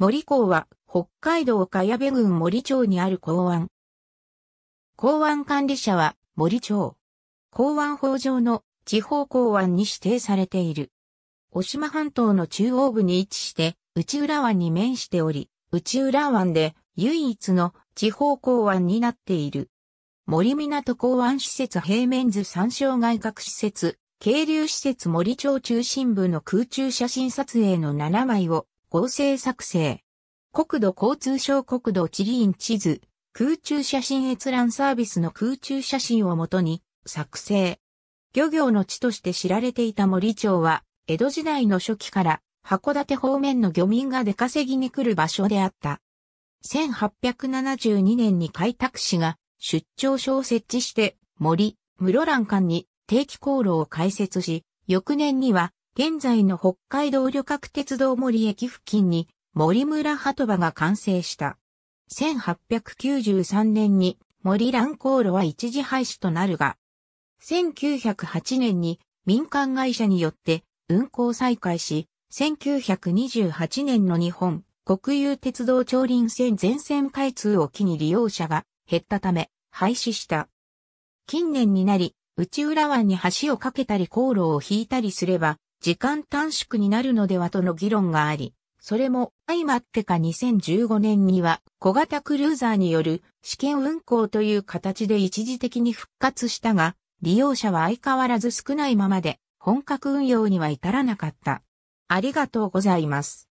森港は北海道茅部郡森町にある港湾。港湾管理者は森町。港湾法上の地方港湾に指定されている。渡島半島の中央部に位置して、内浦湾に面しており、内浦湾で唯一の地方港湾になっている。森港港湾施設平面図参照外郭施設、渓流施設森町中心部の空中写真撮影の7枚を合成作成。国土交通省国土地理院地図、空中写真閲覧サービスの空中写真をもとに作成。漁業の地として知られていた森町は、江戸時代の初期から函館方面の漁民が出稼ぎに来る場所であった。1872年に開拓士が出張所を設置して森、室蘭間に定期航路を開設し、翌年には現在の北海道旅客鉄道森駅付近に森村鳩場が完成した。1893年に森蘭航路は一時廃止となるが、1908年に民間会社によって運行再開し、1928年の日本国有鉄道町林線全線開通を機に利用者が減ったため廃止した。近年になり、内浦湾に橋を架けたり航路を引いたりすれば、時間短縮になるのではとの議論があり、それも相まってか2015年には小型クルーザーによる試験運行という形で一時的に復活したが、利用者は相変わらず少ないままで本格運用には至らなかった。ありがとうございます。